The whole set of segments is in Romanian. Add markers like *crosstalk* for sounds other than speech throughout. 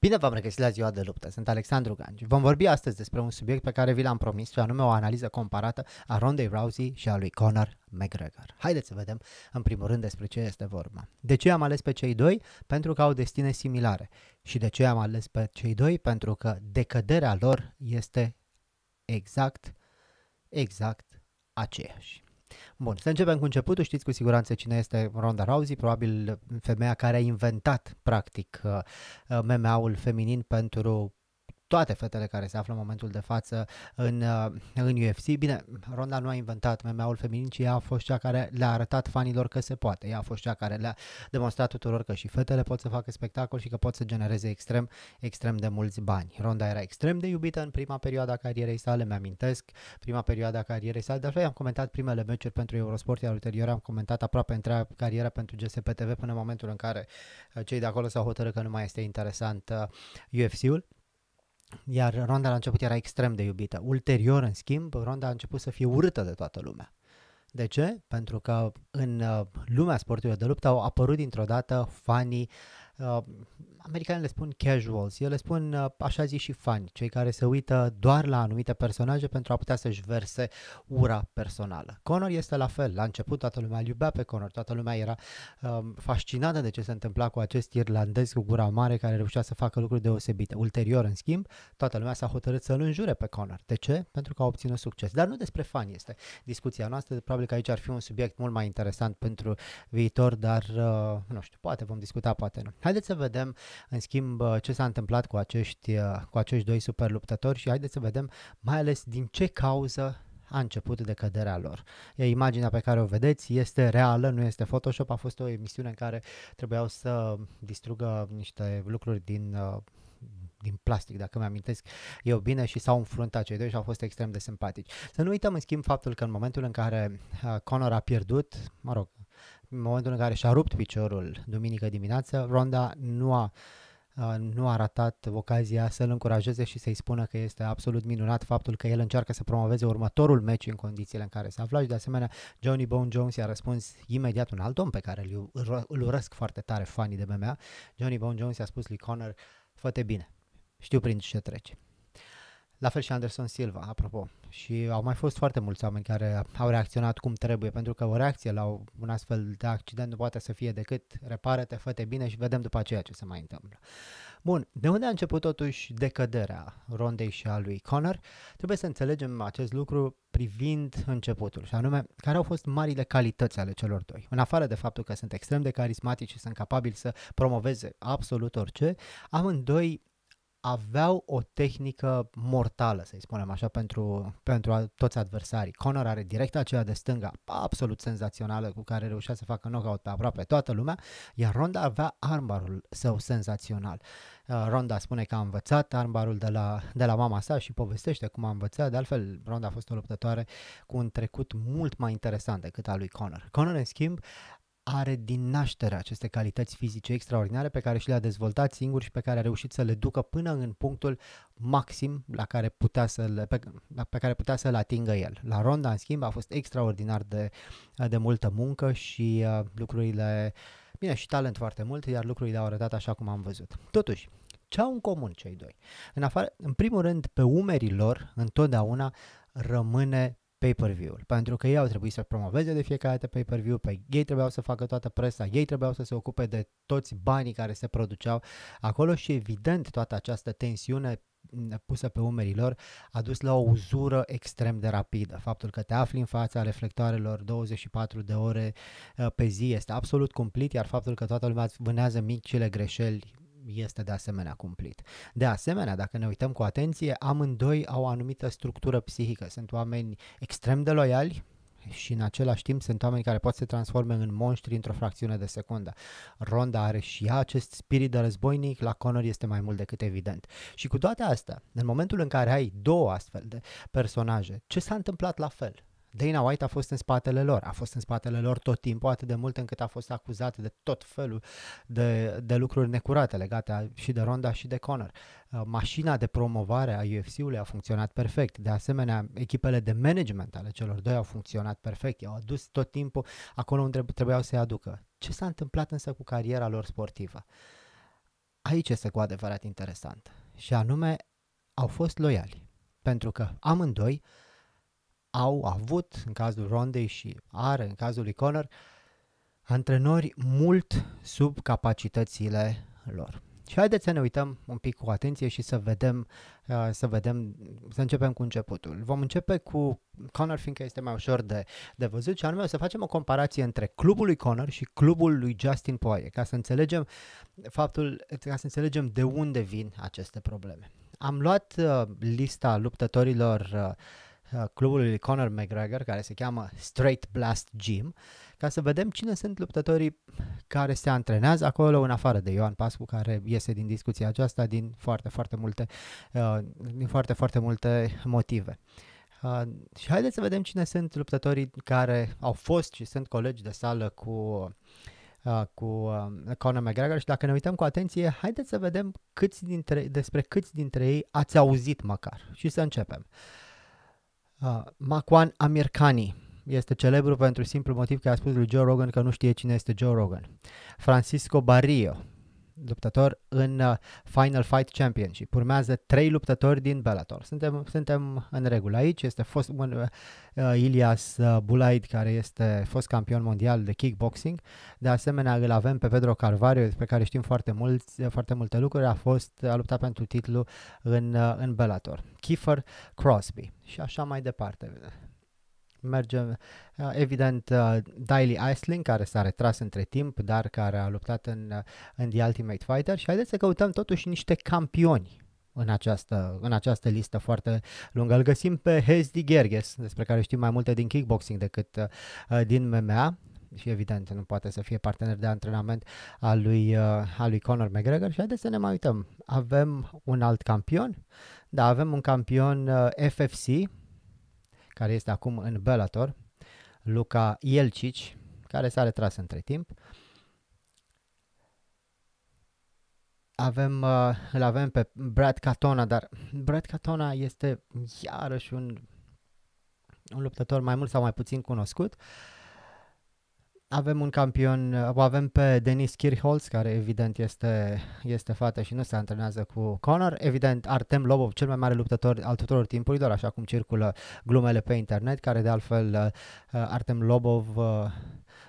Bine v-am regăsit la ziua de luptă, sunt Alexandru Gangi. Vom vorbi astăzi despre un subiect pe care vi l-am promis, și anume o analiză comparată a Rondei Rousey și a lui Conor McGregor. Haideți să vedem în primul rând despre ce este vorba. De ce am ales pe cei doi? Pentru că au destine similare. Și de ce am ales pe cei doi? Pentru că decăderea lor este exact, exact aceeași. Bun, să începem cu începutul. Știți cu siguranță cine este Ronda Rousey, probabil femeia care a inventat, practic, uh, uh, MMA-ul feminin pentru toate fetele care se află în momentul de față în, uh, în UFC. Bine, Ronda nu a inventat MMA-ul feminin, ci ea a fost cea care le-a arătat fanilor că se poate. Ea a fost cea care le-a demonstrat tuturor că și fetele pot să facă spectacol și că pot să genereze extrem, extrem de mulți bani. Ronda era extrem de iubită în prima perioadă a carierei sale, mi-amintesc, prima perioadă a carierei sale, dar am comentat primele meciuri pentru Eurosport, iar ulterior am comentat aproape întreaga carieră pentru GSP TV până în momentul în care uh, cei de acolo s-au hotărât că nu mai este interesant UFC-ul. Uh, iar Ronda la început era extrem de iubită. Ulterior, în schimb, Ronda a început să fie urâtă de toată lumea. De ce? Pentru că în uh, lumea sportului de luptă au apărut dintr-o dată fanii uh, americanii le spun casuals, eu le spun uh, așa zis și fani, cei care se uită doar la anumite personaje pentru a putea să-și verse ura personală. Connor este la fel, la început toată lumea îl iubea pe Connor, toată lumea era um, fascinată de ce se întâmpla cu acest irlandez cu gura mare care reușea să facă lucruri deosebite. Ulterior, în schimb, toată lumea s-a hotărât să l înjure pe Connor. De ce? Pentru că a obținut succes. Dar nu despre fani este discuția noastră, probabil că aici ar fi un subiect mult mai interesant pentru viitor, dar uh, nu știu, poate vom discuta, poate nu. Haideți să vedem uh, în schimb, uh, ce s-a întâmplat cu acești, uh, cu acești doi superluptători și haideți să vedem mai ales din ce cauză a început decăderea lor. Imaginea pe care o vedeți este reală, nu este Photoshop, a fost o emisiune în care trebuiau să distrugă niște lucruri din uh, din plastic, dacă mi-amintesc eu bine, și s-au înfruntat cei doi și au fost extrem de simpatici. Să nu uităm, în schimb, faptul că în momentul în care Conor a pierdut, mă rog, în momentul în care și-a rupt piciorul duminică dimineață, Ronda nu a nu a ratat ocazia să-l încurajeze și să-i spună că este absolut minunat faptul că el încearcă să promoveze următorul meci în condițiile în care se afla și de asemenea Johnny Bone Jones i-a răspuns imediat un alt om pe care îl, urăsc foarte tare fanii de MMA. Johnny Bone Jones i-a spus lui Conor, fă bine, știu prin ce treci. La fel și Anderson Silva, apropo. Și au mai fost foarte mulți oameni care au reacționat cum trebuie, pentru că o reacție la un astfel de accident nu poate să fie decât repară-te, fă bine și vedem după aceea ce se mai întâmplă. Bun, de unde a început totuși decăderea rondei și a lui Connor? Trebuie să înțelegem acest lucru privind începutul, și anume care au fost marile calități ale celor doi. În afară de faptul că sunt extrem de carismatici și sunt capabili să promoveze absolut orice, amândoi aveau o tehnică mortală, să-i spunem așa, pentru, pentru toți adversarii. Conor are direct aceea de stânga, absolut senzațională, cu care reușea să facă knockout pe aproape toată lumea, iar Ronda avea armbarul său senzațional. Uh, Ronda spune că a învățat armbarul de la, de la mama sa și povestește cum a învățat, de altfel Ronda a fost o luptătoare cu un trecut mult mai interesant decât al lui Conor. Conor, în schimb, are din naștere aceste calități fizice extraordinare pe care și le-a dezvoltat singur și pe care a reușit să le ducă până în punctul maxim la care putea să le, pe, pe care putea să-l atingă el. La Ronda, în schimb, a fost extraordinar de, de multă muncă și uh, lucrurile, bine, și talent foarte mult, iar lucrurile au arătat așa cum am văzut. Totuși, ce au în comun cei doi? În, afară, în primul rând, pe umerii lor, întotdeauna rămâne pay-per-view-ul, pentru că ei au trebuit să promoveze de fiecare dată pay-per-view, pe ei trebuiau să facă toată presa, ei trebuiau să se ocupe de toți banii care se produceau acolo și evident toată această tensiune mm, pusă pe umerii lor a dus la o uzură extrem de rapidă. Faptul că te afli în fața reflectoarelor 24 de ore uh, pe zi este absolut cumplit, iar faptul că toată lumea vânează micile greșeli este de asemenea cumplit. De asemenea, dacă ne uităm cu atenție, amândoi au o anumită structură psihică. Sunt oameni extrem de loiali, și în același timp sunt oameni care pot să se transforme în monștri într-o fracțiune de secundă. Ronda are și ea acest spirit de războinic, la Connor este mai mult decât evident. Și cu toate astea, în momentul în care ai două astfel de personaje, ce s-a întâmplat la fel? Dana White a fost în spatele lor, a fost în spatele lor tot timpul, atât de mult încât a fost acuzat de tot felul de, de lucruri necurate legate și de Ronda și de Conor. Uh, mașina de promovare a UFC-ului a funcționat perfect, de asemenea echipele de management ale celor doi au funcționat perfect, i-au adus tot timpul acolo unde trebuiau să-i aducă. Ce s-a întâmplat însă cu cariera lor sportivă? Aici este cu adevărat interesant și anume au fost loiali pentru că amândoi au avut, în cazul Rondei și are, în cazul lui Connor, antrenori mult sub capacitățile lor. Și haideți să ne uităm un pic cu atenție și să vedem, uh, să vedem, să începem cu începutul. Vom începe cu Connor, fiindcă este mai ușor de, de văzut și anume o să facem o comparație între clubul lui Connor și clubul lui Justin Poirier, ca să înțelegem faptul, ca să înțelegem de unde vin aceste probleme. Am luat uh, lista luptătorilor uh, Uh, clubului lui Conor McGregor, care se cheamă Straight Blast Gym, ca să vedem cine sunt luptătorii care se antrenează acolo, în afară de Ioan Pascu, care iese din discuția aceasta din foarte, foarte multe, uh, din foarte, foarte multe motive. Uh, și haideți să vedem cine sunt luptătorii care au fost și sunt colegi de sală cu uh, cu uh, Conor McGregor și dacă ne uităm cu atenție, haideți să vedem câți dintre, despre câți dintre ei ați auzit măcar și să începem. Uh, Uh, ah, Makwan Amirkani este celebru pentru simplu motiv că a spus lui Joe Rogan că nu știe cine este Joe Rogan. Francisco Barrio Luptător în uh, Final Fight Championship. Urmează trei luptători din Bellator. Suntem, suntem în regulă aici. Este fost un, uh, uh Ilias uh, Bulaid, care este fost campion mondial de kickboxing. De asemenea, îl avem pe Pedro Carvario, despre care știm foarte, mulți, foarte multe lucruri. A fost a luptat pentru titlu în, uh, în Bellator. Kiefer Crosby și așa mai departe merge uh, evident uh, Daily Iceland care s-a retras între timp, dar care a luptat în, uh, în The Ultimate Fighter și haideți să căutăm totuși niște campioni în această, în această listă foarte lungă. Îl găsim pe Hezdi Gerges, despre care știm mai multe din kickboxing decât din MMA și evident nu poate să fie partener de antrenament al lui, al lui Conor McGregor și haideți să ne mai uităm. Avem un alt campion? Da, avem un campion FFC, care este acum în Bellator, Luca Ielcici, care s-a retras între timp. Avem, uh, îl avem pe Brad Catona, dar Brad Catona este iarăși un, un luptător mai mult sau mai puțin cunoscut. Uh, avem un campion, o avem pe Denis Kirchholz, care evident este, este fată și nu se antrenează cu Conor. Evident, Artem Lobov, cel mai mare luptător al tuturor timpurilor, așa cum circulă glumele pe internet, care de altfel uh, Artem Lobov uh,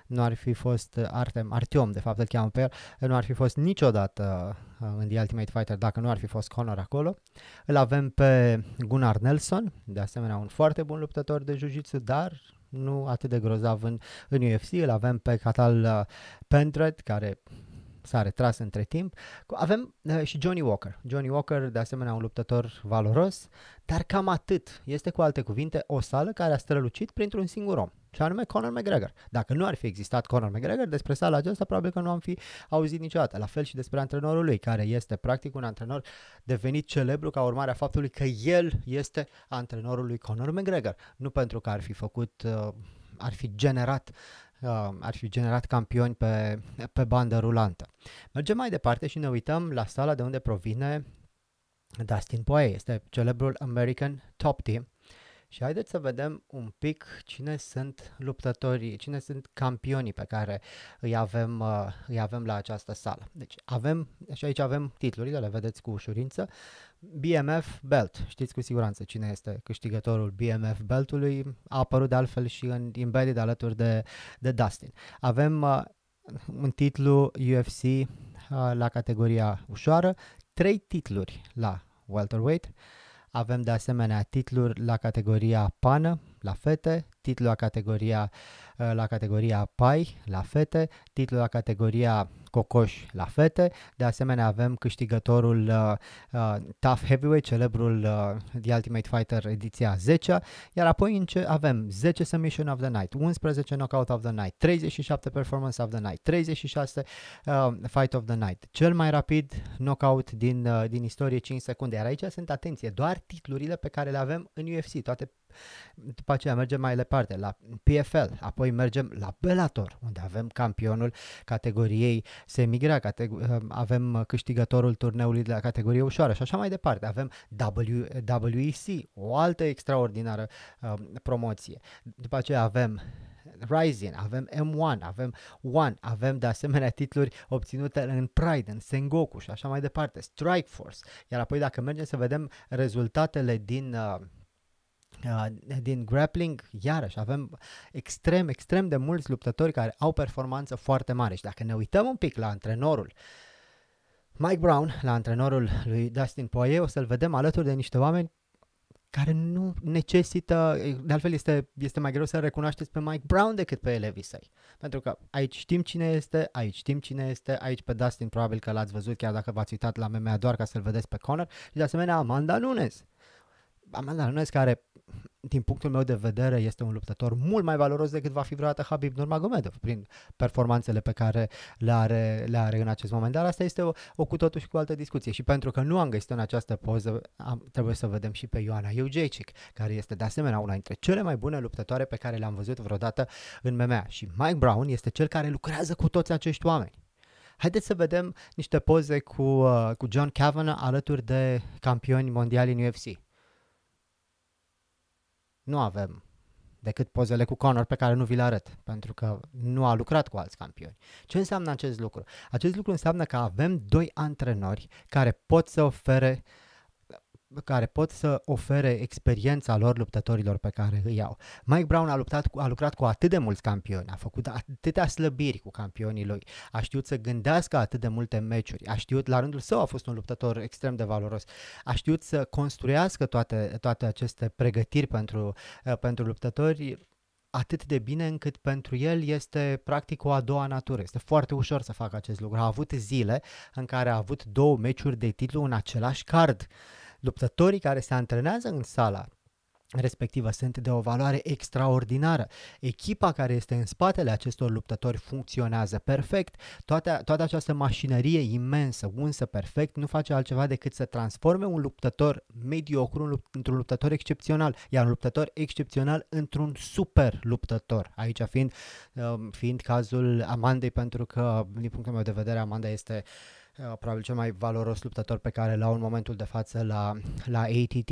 nu ar fi fost uh, Artem, Artiom de fapt îl cheamă pe el, nu ar fi fost niciodată în The Ultimate Fighter dacă nu ar fi fost Conor acolo. Îl avem pe Gunnar Nelson, de asemenea un foarte bun luptător de jiu dar nu atât de grozav în, în UFC. Îl avem pe Catal uh, Pentret, care s-a retras între timp. Avem uh, și Johnny Walker. Johnny Walker, de asemenea, un luptător valoros, dar cam atât. Este, cu alte cuvinte, o sală care a strălucit printr-un singur om, și anume Conor McGregor. Dacă nu ar fi existat Conor McGregor, despre sala aceasta probabil că nu am fi auzit niciodată. La fel și despre antrenorul lui, care este practic un antrenor devenit celebru ca urmare a faptului că el este antrenorul lui Conor McGregor. Nu pentru că ar fi făcut... Uh, ar fi generat uh, ar fi generat campioni pe, pe bandă rulantă. Mergem mai departe și ne uităm la sala de unde provine Dustin Poirier. Este celebrul American Top Team, și haideți să vedem un pic cine sunt luptătorii, cine sunt campionii pe care îi avem, uh, îi avem la această sală. Deci avem, și aici avem titlurile, le vedeți cu ușurință. BMF Belt, știți cu siguranță cine este câștigătorul BMF Beltului, a apărut de altfel și în Embedded alături de, de Dustin. Avem uh, un titlu UFC uh, la categoria ușoară, trei titluri la welterweight, uh, avem de asemenea titluri la categoria pană, la fete, titlul la categoria, uh, la categoria pai, la fete, titlul la categoria cocoș la fete. De asemenea avem câștigătorul uh, uh, Tough Heavyweight, celebrul uh, The Ultimate Fighter ediția 10 iar apoi înce- avem 10 Submission of the Night, 11 Knockout of the Night, 37 Performance of the Night, 36 uh, Fight of the Night, cel mai rapid knockout din, uh, din istorie 5 secunde. Iar aici sunt, atenție, doar titlurile pe care le avem în UFC, toate după aceea mergem mai departe la PFL, apoi mergem la Bellator, unde avem campionul categoriei semigra, categ- uh, avem câștigătorul turneului de la categorie ușoară și așa mai departe. Avem WEC, o altă extraordinară uh, promoție. După aceea avem Rising, avem M1, avem One, avem de asemenea titluri obținute în Pride, în Sengoku și așa mai departe, Strike Force. Iar apoi dacă mergem să vedem rezultatele din uh, Uh, din grappling, iarăși, avem extrem, extrem de mulți luptători care au performanță foarte mare și dacă ne uităm un pic la antrenorul Mike Brown, la antrenorul lui Dustin Poirier, o să-l vedem alături de niște oameni care nu necesită, de altfel este, este mai greu să recunoașteți pe Mike Brown decât pe elevii săi. Pentru că aici știm cine este, aici știm cine este, aici pe Dustin probabil că l-ați văzut chiar dacă v-ați uitat la MMA doar ca să-l vedeți pe Conor și de asemenea Amanda Nunes. Amanda Nunes, care din punctul meu de vedere este un luptător mult mai valoros decât va fi vreodată Habib Nurmagomedov prin performanțele pe care le are, le are în acest moment, dar asta este o, o cu totul și cu altă discuție și pentru că nu am găsit în această poză am, trebuie să vedem și pe Ioana Eugecic, care este de asemenea una dintre cele mai bune luptătoare pe care le-am văzut vreodată în MMA și Mike Brown este cel care lucrează cu toți acești oameni. Haideți să vedem niște poze cu, uh, cu John Kavanaugh alături de campioni mondiali în UFC nu avem decât pozele cu Conor pe care nu vi le arăt, pentru că nu a lucrat cu alți campioni. Ce înseamnă acest lucru? Acest lucru înseamnă că avem doi antrenori care pot să ofere uh, care pot să ofere experiența lor luptătorilor pe care îi iau. Mike Brown a, luptat cu, a lucrat cu atât de mulți campioni, a făcut atâtea slăbiri cu campionii lui, a știut să gândească atât de multe meciuri, a știut, la rândul său a fost un luptător extrem de valoros, a știut să construiască toate, toate aceste pregătiri pentru, uh, pentru luptători atât de bine încât pentru el este practic o a doua natură. Este foarte ușor să facă acest lucru. A avut zile în care a avut două meciuri de titlu în același card. Uh, Luptătorii care se antrenează în sala respectivă sunt de o valoare extraordinară. Echipa care este în spatele acestor luptători funcționează perfect, toată, toată această mașinărie imensă, unsă perfect, nu face altceva decât să transforme un luptător mediocru într-un luptător excepțional, iar un luptător excepțional într-un super luptător, aici fiind, uh, fiind cazul Amandei, pentru că, din punctul meu de vedere, Amanda este uh, Uh, probabil cel mai valoros luptător pe care l-au în momentul de față la, la ATT.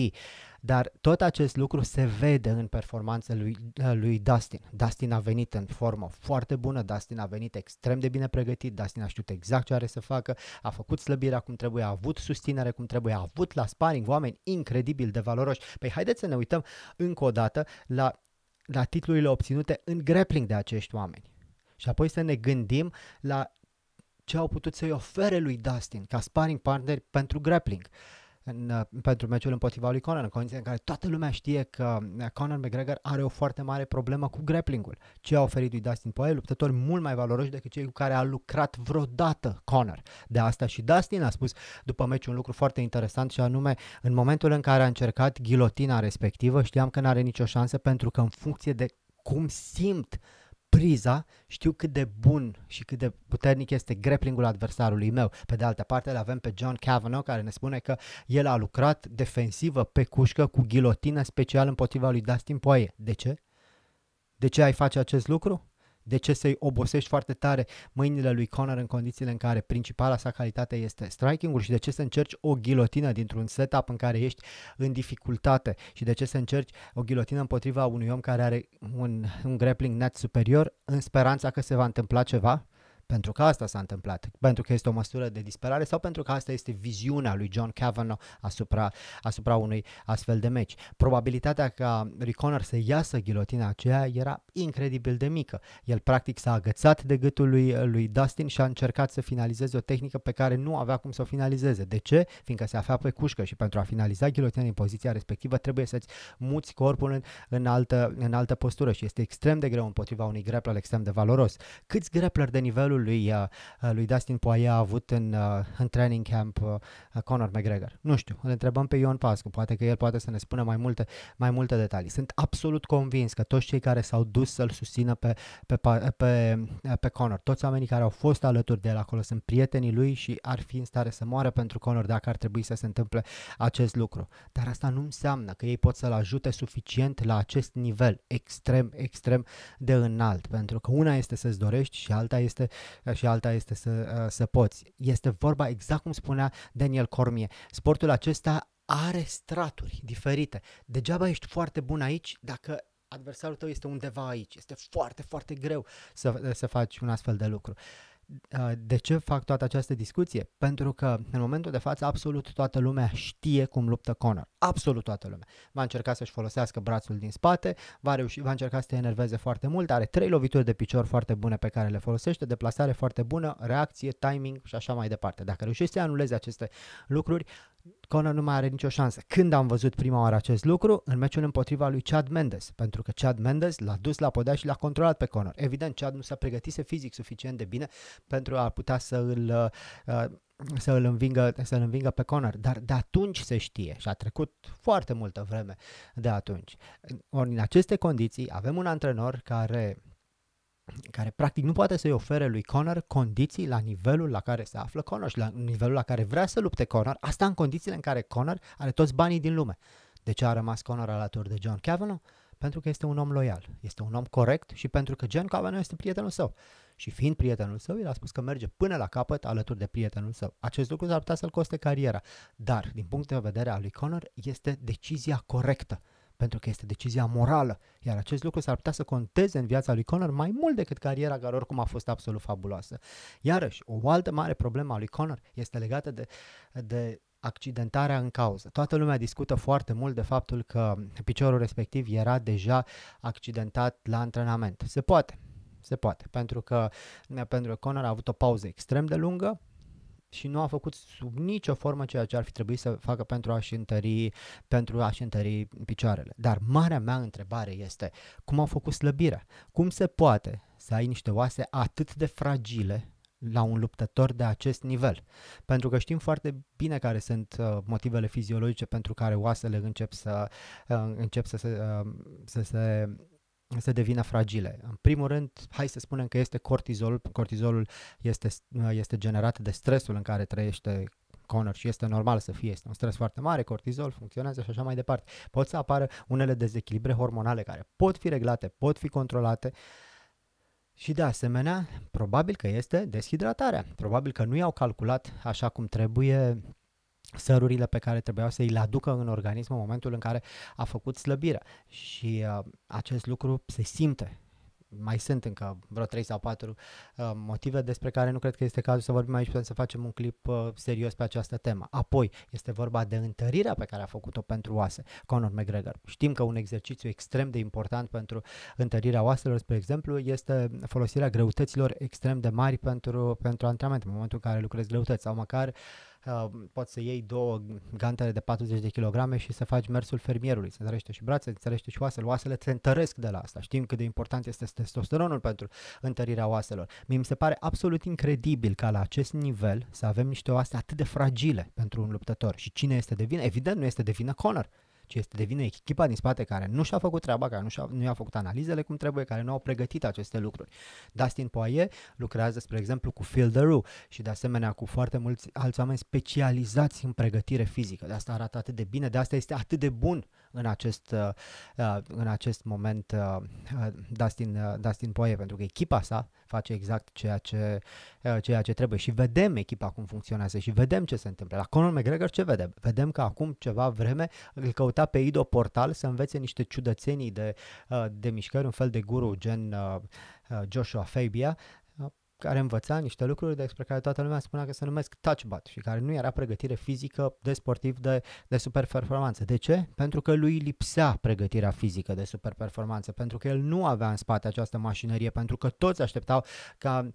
Dar tot acest lucru se vede în performanța lui, uh, lui Dustin. Dustin a venit în formă foarte bună, Dustin a venit extrem de bine pregătit, Dustin a știut exact ce are să facă, a făcut slăbirea cum trebuie, a avut susținere cum trebuie, a avut la sparring oameni incredibil de valoroși. Păi haideți să ne uităm încă o dată la, la titlurile obținute în grappling de acești oameni. Și apoi să ne gândim la ce au putut să-i ofere lui Dustin ca sparring partner pentru grappling în, uh, pentru meciul împotriva lui Conor, în condiții în care toată lumea știe că uh, Conor McGregor are o foarte mare problemă cu grapplingul. Ce a oferit lui Dustin Poirier, luptători mult mai valoroși decât cei cu care a lucrat vreodată Conor. De asta și Dustin a spus după meci un lucru foarte interesant și anume, în momentul în care a încercat ghilotina respectivă, știam că nu are nicio șansă pentru că în funcție de cum simt uh, priza, știu cât de bun și cât de puternic este grapplingul adversarului meu. Pe de altă parte, îl avem pe John Cavanaugh care ne spune că el a lucrat defensivă pe cușcă cu ghilotină special împotriva lui Dustin Poirier. De ce? De ce ai face acest lucru? De ce să-i obosești foarte tare mâinile lui Conor în condițiile în care principala sa calitate este striking-ul și de ce să încerci o ghilotină dintr-un setup în care ești în dificultate și de ce să încerci o ghilotină împotriva unui om care are un, un grappling net superior în speranța că se va întâmpla ceva? pentru că asta s-a întâmplat, pentru că este o măsură de disperare sau pentru că asta este viziunea lui John Kavanaugh asupra, asupra unui astfel de meci. Probabilitatea ca Rick să iasă ghilotina aceea era incredibil de mică. El practic s-a agățat de gâtul lui, lui Dustin și a încercat să finalizeze o tehnică pe care nu avea cum să o finalizeze. De ce? Fiindcă se afla pe cușcă și pentru a finaliza ghilotina din poziția respectivă trebuie să-ți muți corpul în, în, altă, în altă postură și este extrem de greu împotriva unui grappler extrem de valoros. Câți grappler de nivelul rolul lui, uh, uh, lui Dustin Poirier a avut în, uh, în training camp Conor McGregor. Nu știu, îl întrebăm pe Ion Pascu, poate că el poate să ne spună mai multe, mai multe detalii. Sunt absolut convins că toți cei care s-au dus să-l susțină pe, pe, pe, pe, pe Conor, toți oamenii care au fost alături de el acolo sunt prietenii lui și ar fi în stare să moară pentru Conor dacă ar trebui să se întâmple acest lucru. Dar asta nu înseamnă că ei pot să-l ajute suficient la acest nivel extrem, extrem de înalt, pentru că una este să-ți dorești și alta este și alta este să, uh, să poți. Este vorba, exact cum spunea Daniel Cormie, sportul acesta are straturi diferite. Degeaba ești foarte bun aici dacă adversarul tău este undeva aici. Este foarte, foarte greu să, să faci un astfel de lucru de ce fac toată această discuție? Pentru că în momentul de față absolut toată lumea știe cum luptă Conor. Absolut toată lumea. Va încerca să-și folosească brațul din spate, va, reuși, va încerca să te enerveze foarte mult, are trei lovituri de picior foarte bune pe care le folosește, deplasare foarte bună, reacție, timing și așa mai departe. Dacă reușești să anulezi aceste lucruri, Conor nu mai are nicio șansă. Când am văzut prima oară acest lucru? În meciul împotriva lui Chad Mendes, pentru că Chad Mendes l-a dus la podea și l-a controlat pe Conor. Evident, Chad nu s-a pregătit fizic suficient de bine pentru a putea să îl uh, uh, să îl învingă, să îl învingă pe Conor, dar de atunci se știe și a trecut foarte multă vreme de atunci. Ori în aceste condiții avem un antrenor care care practic nu poate să-i ofere lui Connor condiții la nivelul la care se află Connor și la nivelul la care vrea să lupte Connor, asta în condițiile în care Connor are toți banii din lume. De ce a rămas Connor alături de John Cavanaugh? Pentru că este un om loial, este un om corect și pentru că John Cavanaugh este prietenul său. Și fiind prietenul său, el a spus că merge până la capăt alături de prietenul său. Acest lucru s-ar putea să-l coste cariera, dar din punct de vedere al lui Connor este decizia corectă pentru că este decizia morală, iar acest lucru s-ar putea să conteze în viața lui Connor mai mult decât cariera care oricum a fost absolut fabuloasă. Iarăși, o altă mare problemă a lui Connor este legată de, de accidentarea în cauză. Toată lumea discută foarte mult de faptul că piciorul respectiv era deja accidentat la antrenament. Se poate, se poate, pentru că, pentru că Connor a avut o pauză extrem de lungă, și nu a făcut sub nicio formă ceea ce ar fi trebuit să facă pentru a-și întări, pentru a-și întări picioarele. Dar marea mea întrebare este cum au făcut slăbirea? Cum se poate să ai niște oase atât de fragile la un luptător de acest nivel. Pentru că știm foarte bine care sunt uh, motivele fiziologice pentru care oasele încep să uh, încep să se, uh, să se să devină fragile. În primul rând, hai să spunem că este cortizol. Cortizolul este, este generat de stresul în care trăiește Connor și este normal să fie, este un stres foarte mare, cortizol funcționează și așa mai departe. Pot să apară unele dezechilibre hormonale care pot fi reglate, pot fi controlate, și de asemenea, probabil că este deshidratarea. Probabil că nu i-au calculat așa cum trebuie sărurile pe care trebuiau să îi le aducă în organism în momentul în care a făcut slăbire. Și uh, acest lucru se simte mai sunt încă vreo 3 sau 4 uh, motive despre care nu cred că este cazul să vorbim aici, putem să facem un clip uh, serios pe această temă. Apoi, este vorba de întărirea pe care a făcut-o pentru oase, Conor McGregor. Știm că un exercițiu extrem de important pentru întărirea oaselor, spre exemplu, este folosirea greutăților extrem de mari pentru, pentru antrenament, în momentul în care lucrezi greutăți sau măcar uh, poți să iei două gantele de 40 de kilograme și să faci mersul fermierului, să întărește și brațele, să întărește și oasele, oasele se întăresc de la asta, știm cât de important este testosteronul pentru întărirea oaselor. mi se pare absolut incredibil ca la acest nivel să avem niște oase atât de fragile pentru un luptător și cine este de vină? Evident nu este de vină Conor, ci este devine echipa din spate care nu și-a făcut treaba, care nu, și-a, nu i-a făcut analizele cum trebuie, care nu au pregătit aceste lucruri. Dustin Poirier lucrează, spre exemplu, cu Phil Roo și de asemenea cu foarte mulți alți oameni specializați în pregătire fizică. De asta arată atât de bine, de asta este atât de bun în acest, uh, uh, în acest moment uh, Dustin, Dustin poie pentru că echipa sa face exact ceea ce, ceea ce trebuie și vedem echipa cum funcționează și vedem ce se întâmplă. La Conor McGregor ce vedem? Vedem că acum ceva vreme îl căuta pe Ido Portal să învețe niște ciudățenii de, de mișcări, un fel de guru gen Joshua Fabia, care învăța niște lucruri despre care toată lumea spunea că se numesc touch bat și care nu era pregătire fizică de sportiv de, de super performanță. De ce? Pentru că lui lipsea pregătirea fizică de super performanță, pentru că el nu avea în spate această mașinărie, pentru că toți așteptau ca,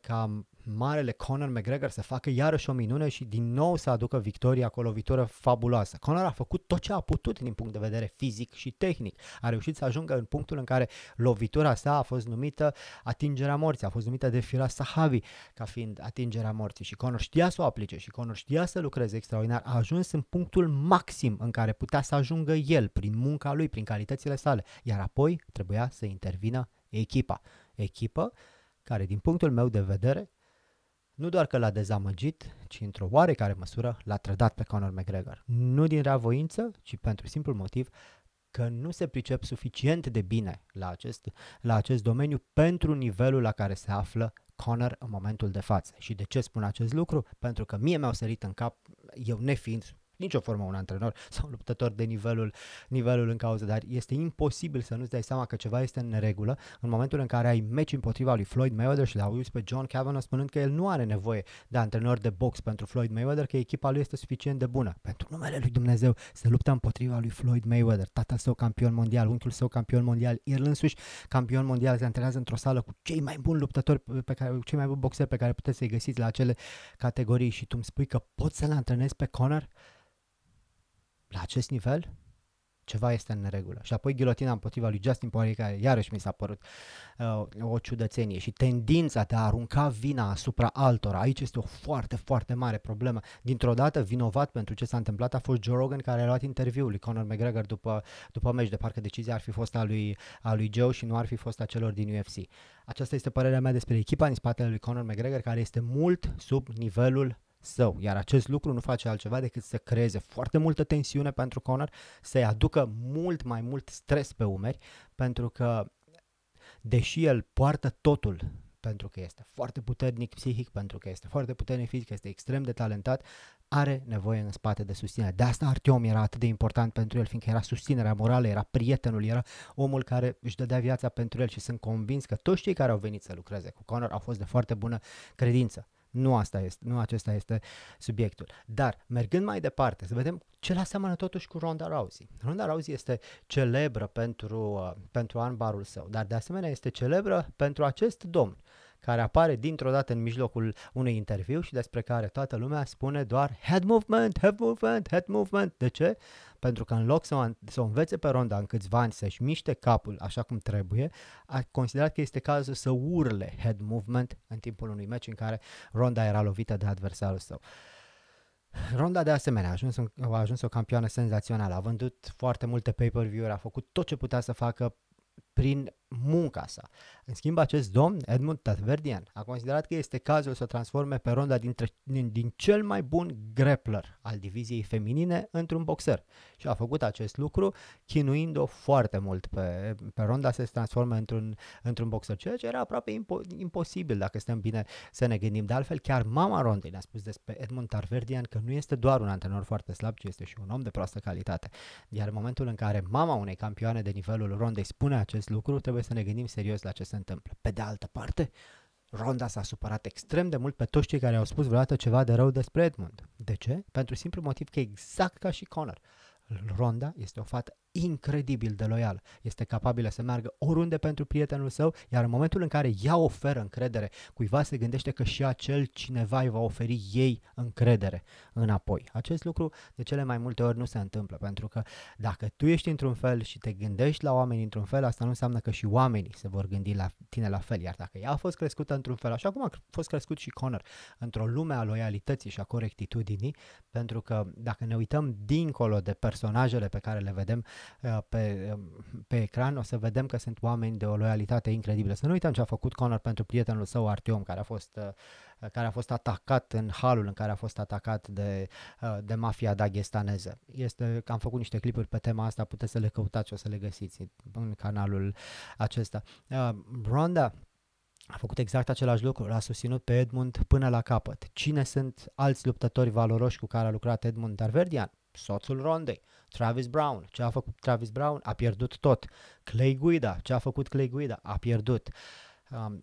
ca marele Conor McGregor să facă iarăși o minune și din nou să aducă victoria acolo, o victorie fabuloasă. Conor a făcut tot ce a putut din punct de vedere fizic și tehnic. A reușit să ajungă în punctul în care lovitura sa a fost numită atingerea morții, a fost numită de Fira Sahavi ca fiind atingerea morții și Conor știa să o aplice și Conor știa să lucreze extraordinar. A ajuns în punctul maxim în care putea să ajungă el prin munca lui, prin calitățile sale, iar apoi trebuia să intervină echipa. Echipă care, din punctul meu de vedere, nu doar că l-a dezamăgit, ci într-o oarecare măsură l-a trădat pe Conor McGregor. Nu din voință, ci pentru simplul motiv că nu se pricep suficient de bine la acest, la acest domeniu pentru nivelul la care se află Conor în momentul de față. Și de ce spun acest lucru? Pentru că mie mi-au sărit în cap, eu nefiind nicio formă un antrenor *laughs* sau un luptător de nivelul, nivelul în cauză, dar este imposibil să nu-ți dai seama că ceva este în neregulă în momentul în care ai meci împotriva lui Floyd Mayweather și l-au pe John Cavanaugh spunând că el nu are nevoie de antrenor de box pentru Floyd Mayweather, că echipa lui este suficient de bună. Pentru numele lui Dumnezeu se luptă împotriva lui Floyd Mayweather, tatăl său campion mondial, unchiul său campion mondial, el însuși campion mondial, se antrenează într-o sală cu cei mai buni luptători, pe care, cei mai buni boxeri pe care puteți să-i găsiți la acele categorii și tu îmi spui că poți să-l antrenezi pe Conor? la acest nivel, ceva este în neregulă. Și apoi ghilotina împotriva lui Justin Poirier, care iarăși mi s-a părut uh, o ciudățenie și tendința de a arunca vina asupra altora, aici este o foarte, foarte mare problemă. Dintr-o dată, vinovat pentru ce s-a întâmplat a fost Joe Rogan, care a luat interviul lui Conor McGregor după, după meci, de parcă decizia ar fi fost a lui, a lui Joe și nu ar fi fost a celor din UFC. Aceasta este părerea mea despre echipa din spatele lui Conor McGregor, care este mult sub nivelul său, iar acest lucru nu face altceva decât să creeze foarte multă tensiune pentru Conor, să-i aducă mult mai mult stres pe umeri, pentru că deși el poartă totul pentru că este foarte puternic psihic, pentru că este foarte puternic fizic, este extrem de talentat, are nevoie în spate de susținere. De asta Artiom era atât de important pentru el, fiindcă era susținerea morală, era prietenul, era omul care își dădea viața pentru el și sunt convins că toți cei care au venit să lucreze cu Conor au fost de foarte bună credință. Nu, asta este, nu acesta este subiectul. Dar, mergând mai departe, să vedem ce la seamănă totuși cu Ronda Rousey. Ronda Rousey este celebră pentru, uh, pentru anbarul său, dar de asemenea este celebră pentru acest domn care apare dintr-o dată în mijlocul unui interviu și despre care toată lumea spune doar head movement, head movement, head movement. De ce? Pentru că în loc să o, să o învețe pe Ronda în câțiva ani să-și miște capul așa cum trebuie, a considerat că este cazul să urle head movement în timpul unui meci în care Ronda era lovită de adversarul său. Ronda de asemenea a ajuns, a ajuns o campioană senzațională, a vândut foarte multe pay-per-view-uri, a făcut tot ce putea să facă prin munca sa. În schimb, acest domn, Edmund Tatverdian, a considerat că este cazul să transforme pe Ronda dintre, din, din cel mai bun grappler al diviziei feminine într-un boxer. Și a făcut acest lucru chinuind-o foarte mult pe, pe Ronda să se transforme într-un, într-un boxer, ceea ce era aproape impo, imposibil dacă stăm bine să ne gândim. De altfel, chiar mama Rondei ne-a spus despre Edmund Tarverdian că nu este doar un antrenor foarte slab, ci este și un om de proastă calitate. Iar în momentul în care mama unei campioane de nivelul Rondei spune acest acest lucru, trebuie să ne gândim serios la ce se întâmplă. Pe de altă parte, Ronda s-a supărat extrem de mult pe toți cei care au spus vreodată ceva de rău despre Edmund. De ce? Pentru simplu motiv că exact ca și Connor, Ronda este o fată incredibil de loial. Este capabilă să meargă oriunde pentru prietenul său, iar în momentul în care ea oferă încredere, cuiva se gândește că și acel cineva îi va oferi ei încredere înapoi. Acest lucru de cele mai multe ori nu se întâmplă, pentru că dacă tu ești într-un fel și te gândești la oameni într-un fel, asta nu înseamnă că și oamenii se vor gândi la tine la fel, iar dacă ea a fost crescută într-un fel, așa cum a fost crescut și Connor, într-o lume a loialității și a corectitudinii, pentru că dacă ne uităm dincolo de personajele pe care le vedem Uh, pe, um, pe ecran, o să vedem că sunt oameni de o loialitate incredibilă. Să nu uităm ce a făcut Connor pentru prietenul său Artiom, care a fost, uh, uh, care a fost atacat în halul în care a fost atacat de, de mafia daghestaneză. Este, am făcut niște clipuri pe tema asta, puteți să le căutați și o să le găsiți în canalul acesta. Ronda, a făcut exact același lucru, l-a susținut pe Edmund până la capăt. Cine sunt alți luptători valoroși cu care a lucrat Edmund Tarverdian? Soțul Rondei. Uh, Travis Brown, ce a făcut Travis Brown? A pierdut tot. Clay Guida, ce a făcut Clay Guida? A pierdut. Um,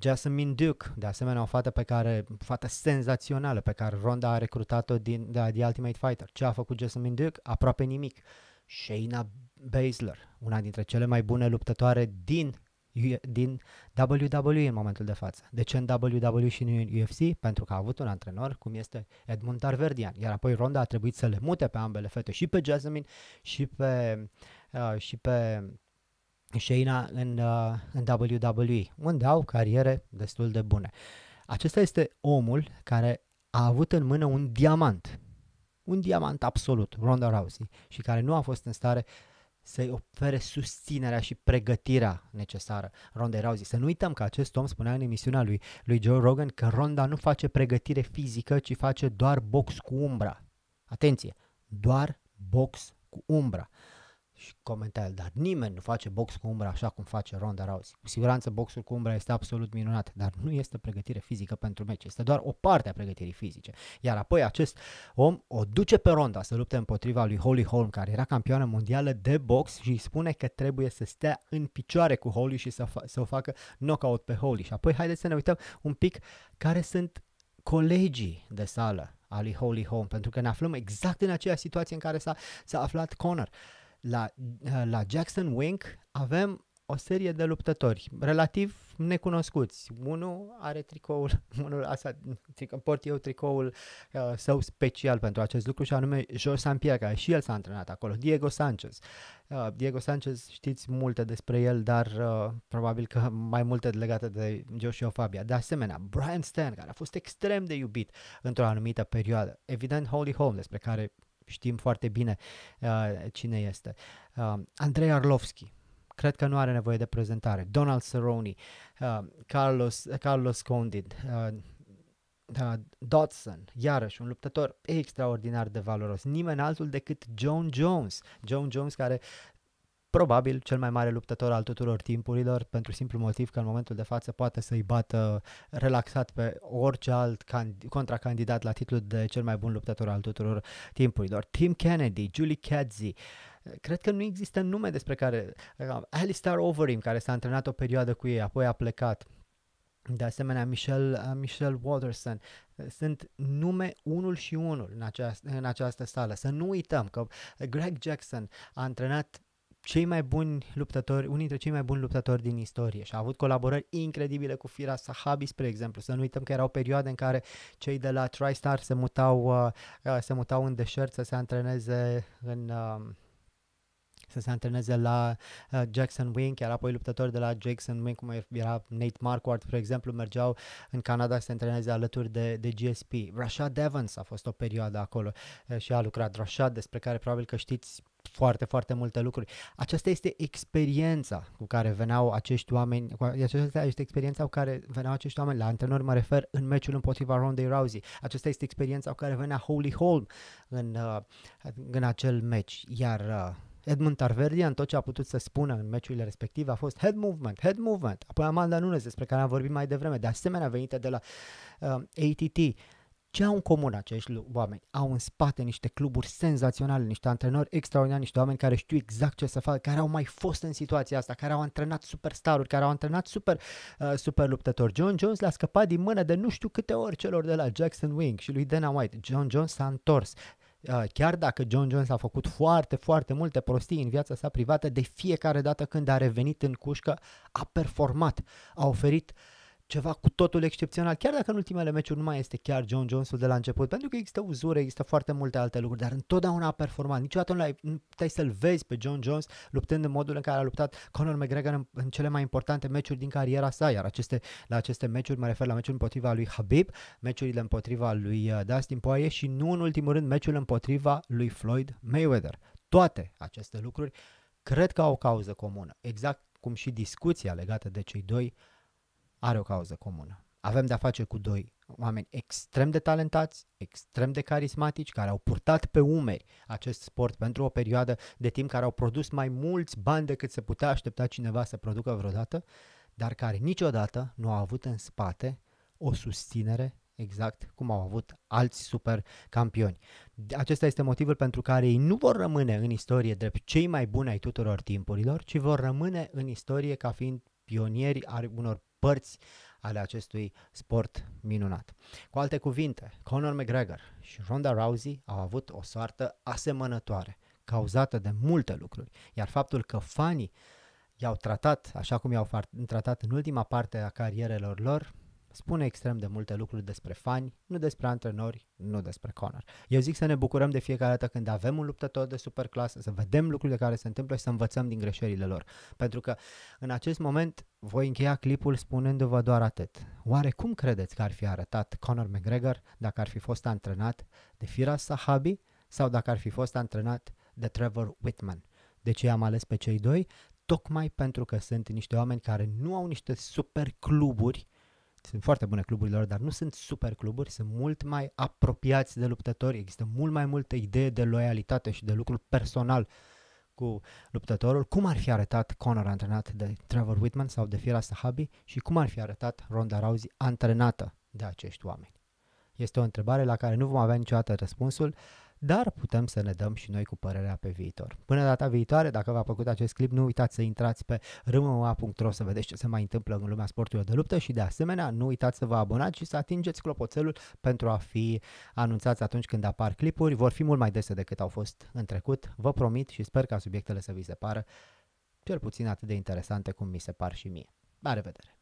Jasmine Duke, de asemenea o fată pe care, fată senzațională pe care Ronda a recrutat-o din de, The Ultimate Fighter. Ce a făcut Jasmine Duke? Aproape nimic. Shayna Baszler, una dintre cele mai bune luptătoare din din WWE în momentul de față. De ce în WWE și în UFC? Pentru că a avut un antrenor cum este Edmund Tarverdian, iar apoi Ronda a trebuit să le mute pe ambele fete și pe Jasmine și pe, uh, și pe Shayna în, uh, în WWE, unde au cariere destul de bune. Acesta este omul care a avut în mână un diamant, un diamant absolut, Ronda Rousey, și care nu a fost în stare uh, să-i ofere susținerea și pregătirea necesară Ronda Rousey. Să nu uităm că acest om spunea în emisiunea lui, lui Joe Rogan că Ronda nu face pregătire fizică, ci face doar box cu umbra. Atenție, doar box cu umbra și comentarii, dar nimeni nu face box cu umbra așa cum face Ronda Rousey. Cu siguranță boxul cu umbra este absolut minunat, dar nu este pregătire fizică pentru meci, este doar o parte a pregătirii fizice. Iar apoi acest om o duce pe Ronda să lupte împotriva lui Holly Holm, care era campioană mondială de box și îi spune că trebuie să stea în picioare cu Holly și să, fa- să o facă knockout pe Holly. Și apoi haideți să ne uităm un pic care sunt colegii de sală ali Holy Home, pentru că ne aflăm exact în aceeași situație în care s-a, s-a aflat Connor. Uh, la, uh, la Jackson Wink avem o serie de luptători relativ necunoscuți. Unul are tricoul, *laughs* unul asta, tricou, port eu tricoul uh, său special pentru acest lucru și anume Jos St. Pierre, care și el s-a antrenat acolo, Diego Sanchez. Uh, Diego Sanchez știți multe despre el, dar uh, probabil că *laughs* mai multe legate de Joshua Fabia. De asemenea, Brian Stan, care a fost extrem de iubit într-o anumită perioadă. Evident, Holy Home, despre care știm foarte bine uh, cine este. Uh, Andrei Arlovski, cred că nu are nevoie de prezentare. Donald Cerrone, uh, Carlos, Carlos Condit, uh, uh, Dodson, iarăși un luptător extraordinar de valoros, nimeni altul decât John Jones. John Jones care probabil cel mai mare luptător al tuturor timpurilor, pentru simplu motiv că în momentul de față poate să-i bată relaxat pe orice alt can- contracandidat la titlul de cel mai bun luptător al tuturor timpurilor. Tim Kennedy, Julie Cadzi, cred că nu există nume despre care... Uh, Alistair Overeem, care s-a antrenat o perioadă cu ei, apoi a plecat. De asemenea, Michelle, uh, Michelle Waterson, uh, sunt nume unul și unul în această, în această sală. Să nu uităm că Greg Jackson a antrenat cei mai buni luptători, unii dintre cei mai buni luptători din istorie și a avut colaborări incredibile cu Fira Sahabi, spre exemplu. Să nu uităm că erau perioade în care cei de la TriStar se mutau, uh, uh se mutau în deșert să se antreneze în... Uh, să se antreneze la uh, Jackson Wink, iar apoi luptători de la Jackson Wink, cum era Nate Marquardt, de exemplu, mergeau în Canada să se antreneze alături de, de GSP. Rashad Evans a fost o perioadă acolo uh, și a lucrat. Rashad, despre care probabil că știți foarte, foarte multe lucruri. Aceasta este experiența cu care veneau acești oameni, aceasta este experiența cu care veneau acești oameni, la antrenori mă refer în meciul împotriva Ronda Rousey, aceasta este experiența cu care venea Holy Holm în, uh, în acel meci, iar uh, Edmund Tarverdian tot ce a putut să spună în meciurile respective a fost head movement, head movement. Apoi Amanda Nunes, despre care am vorbit mai devreme, de asemenea venită de la uh, ATT. Ce au în comun acești oameni? Au în spate niște cluburi senzaționale, niște antrenori extraordinari, niște oameni care știu exact ce să facă, care au mai fost în situația asta, care au antrenat superstaruri, care au antrenat super, uh, super luptători. John Jones l-a scăpat din mână de nu știu câte ori celor de la Jackson Wing și lui Dana White. John Jones s-a întors uh, chiar dacă John Jones a făcut foarte, foarte multe prostii în viața sa privată, de fiecare dată când a revenit în cușcă, a performat, a oferit uh, ceva cu totul excepțional, chiar dacă în ultimele meciuri nu mai este chiar John Jonesul de la început, pentru că există uzură, există foarte multe alte lucruri, dar întotdeauna a performat. Niciodată nu, ai, nu puteai să-l vezi pe John Jones luptând în modul în care a luptat Conor McGregor în, în cele mai importante meciuri din cariera sa, iar aceste, la aceste meciuri mă refer la meciul împotriva lui Habib, meciurile împotriva lui uh, Dustin Poirier și nu în ultimul rând meciul împotriva lui Floyd Mayweather. Toate aceste lucruri cred că au o cauză comună, exact cum și discuția legată de cei doi uh, are o cauză comună. Avem de-a face cu doi oameni extrem de talentați, extrem de carismatici, care au purtat pe umeri acest sport pentru o perioadă de timp, care au produs mai mulți bani decât se putea aștepta cineva să producă vreodată, dar care niciodată nu au avut în spate o susținere exact cum au avut alți super campioni. Acesta este motivul pentru care ei nu vor rămâne în istorie drept cei mai buni ai tuturor timpurilor, ci vor rămâne în istorie ca fiind pionieri ai unor părți ale acestui sport minunat. Cu alte cuvinte, Conor McGregor și Ronda Rousey au avut o soartă asemănătoare, cauzată de multe lucruri, iar faptul că fanii i-au tratat așa cum i-au tratat în ultima parte a carierelor lor, spune extrem de multe lucruri despre fani, nu despre antrenori, nu despre Conor. Eu zic să ne bucurăm de fiecare dată când avem un luptător de superclasă, să vedem lucrurile care se întâmplă și să învățăm din greșelile lor. Pentru că în acest moment voi încheia clipul spunându-vă doar atât. Oare cum credeți că ar fi arătat Conor McGregor dacă ar fi fost antrenat de Firas Sahabi sau dacă ar fi fost antrenat de Trevor Whitman? De ce am ales pe cei doi? Tocmai pentru că sunt niște oameni care nu au niște super cluburi sunt foarte bune cluburile lor, dar nu sunt super cluburi, sunt mult mai apropiați de luptători, există mult mai multă idee de loialitate și de lucru personal cu luptătorul, cum ar fi arătat Conor antrenat de Trevor Whitman sau de Fira Sahabi și cum ar fi arătat Ronda Rousey antrenată de acești oameni. Este o întrebare la care nu vom avea niciodată răspunsul, dar putem să ne dăm și noi cu părerea pe viitor. Până data viitoare, dacă v-a plăcut acest clip, nu uitați să intrați pe rmma.ro să vedeți ce se mai întâmplă în lumea sportului de luptă și de asemenea nu uitați să vă abonați și să atingeți clopoțelul pentru a fi anunțați atunci când apar clipuri. Vor fi mult mai dese decât au fost în trecut, vă promit și sper ca subiectele să vi se pară cel puțin atât de interesante cum mi se par și mie. La revedere!